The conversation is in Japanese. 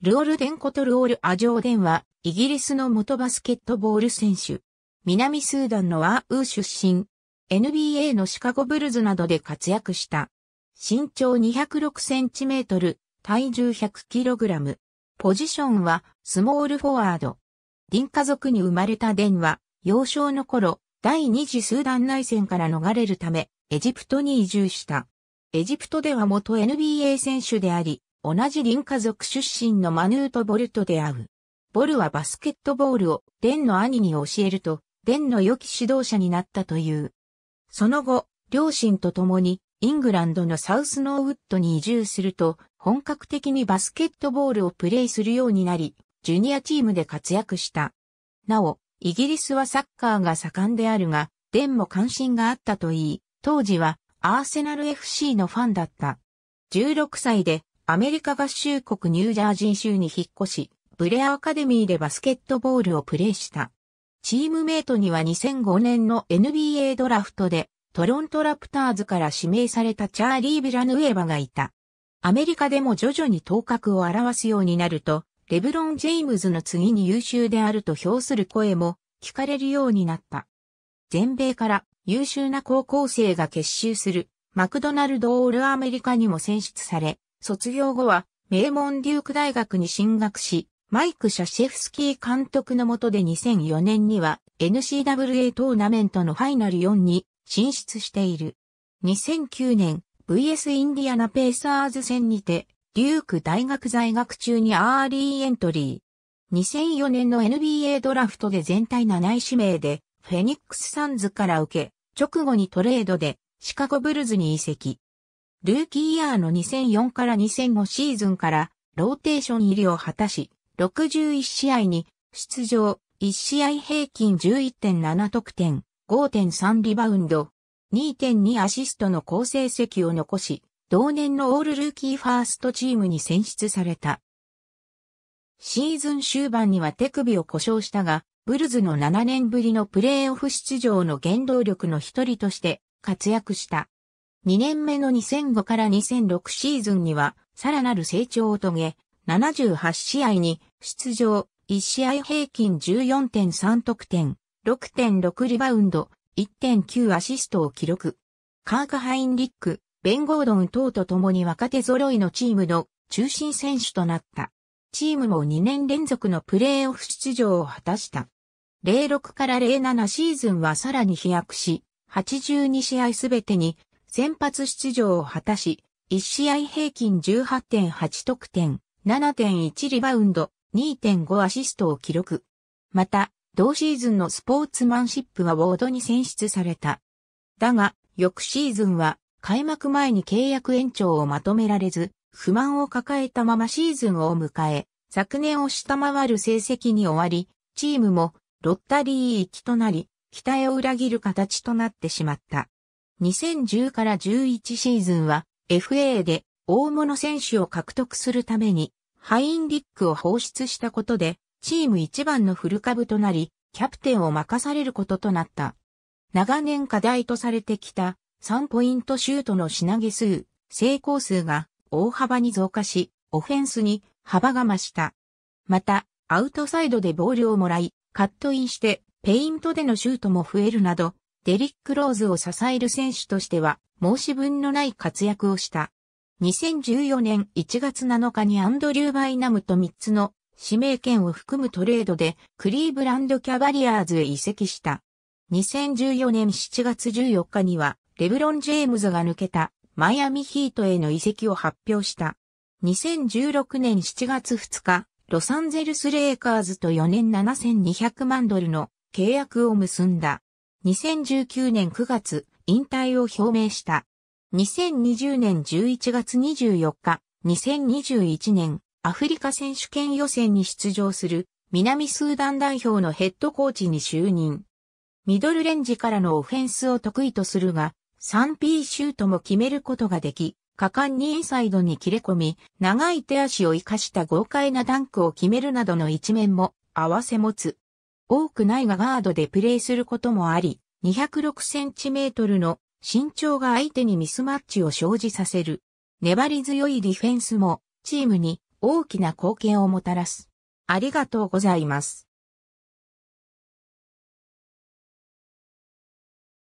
ルオルデンことルオール・アジョーデンは、イギリスの元バスケットボール選手。南スーダンのアーウー出身。NBA のシカゴブルズなどで活躍した。身長2 0 6トル、体重1 0 0ラム。ポジションは、スモールフォワード。ディン家族に生まれたデンは、幼少の頃、第二次スーダン内戦から逃れるため、エジプトに移住した。エジプトでは元 NBA 選手であり、同じ林家族出身のマヌート・ボルと出会う。ボルはバスケットボールをデンの兄に教えると、デンの良き指導者になったという。その後、両親と共にイングランドのサウスノーウッドに移住すると、本格的にバスケットボールをプレイするようになり、ジュニアチームで活躍した。なお、イギリスはサッカーが盛んであるが、デンも関心があったといい、当時はアーセナル FC のファンだった。16歳でアメリカ合衆国ニュージャージー州に引っ越し、ブレアアカデミーでバスケットボールをプレーした。チームメイトには2005年の NBA ドラフトでトロントラプターズから指名されたチャーリー・ビラヌエバがいた。アメリカでも徐々に頭角を表すようになると、レブロン・ジェイムズの次に優秀であると評する声も聞かれるようになった。全米から優秀な高校生が結集するマクドナルド・オール・アメリカにも選出され、卒業後は、名門デューク大学に進学し、マイク・シャシェフスキー監督の下で2004年には n c w a トーナメントのファイナル4に進出している。2009年 VS インディアナ・ペーサーズ戦にて、デューク大学在学中にアーリーエントリー。2004年の NBA ドラフトで全体7位指名で、フェニックス・サンズから受け、直後にトレードでシカゴブルズに移籍。ルーキーイヤーの2004から2005シーズンからローテーション入りを果たし、61試合に出場、1試合平均11.7得点、5.3リバウンド、2.2アシストの好成績を残し、同年のオールルーキーファーストチームに選出された。シーズン終盤には手首を故障したが、ブルズの7年ぶりのプレーオフ出場の原動力の一人として活躍した。2年目の2005から2006シーズンには、さらなる成長を遂げ、78試合に出場、1試合平均14.3得点、6.6リバウンド、1.9アシストを記録。カーク・ハインリック、ベン・ゴードン等と共に若手揃いのチームの中心選手となった。チームも2年連続のプレーオフ出場を果たした。06から07シーズンはさらに飛躍し、82試合すべてに先発出場を果たし、1試合平均18.8得点、7.1リバウンド、2.5アシストを記録。また、同シーズンのスポーツマンシップはウォードに選出された。だが、翌シーズンは開幕前に契約延長をまとめられず、不満を抱えたままシーズンを迎え、昨年を下回る成績に終わり、チームもロッタリー行きとなり、期待を裏切る形となってしまった。2010から11シーズンは FA で大物選手を獲得するためにハインリックを放出したことでチーム一番のフル株となりキャプテンを任されることとなった。長年課題とされてきた3ポイントシュートの品毛数、成功数が大幅に増加し、オフェンスに幅が増した。また、アウトサイドでボールをもらい、カットインして、ペイントでのシュートも増えるなど、デリック・ローズを支える選手としては申し分のない活躍をした。2014年1月7日にアンドリュー・バイナムと3つの指名権を含むトレードでクリーブランド・キャバリアーズへ移籍した。2014年7月14日にはレブロン・ジェームズが抜けたマイアミヒートへの移籍を発表した。2016年7月2日、ロサンゼルス・レイカーズと4年7200万ドルの契約を結んだ。2019年9月、引退を表明した。2020年11月24日、2021年、アフリカ選手権予選に出場する、南スーダン代表のヘッドコーチに就任。ミドルレンジからのオフェンスを得意とするが、3P シュートも決めることができ、果敢にインサイドに切れ込み、長い手足を生かした豪快なダンクを決めるなどの一面も合わせ持つ。多くないがガードでプレーすることもあり、206センチメートルの身長が相手にミスマッチを生じさせる。粘り強いディフェンスもチームに大きな貢献をもたらす。ありがとうございます。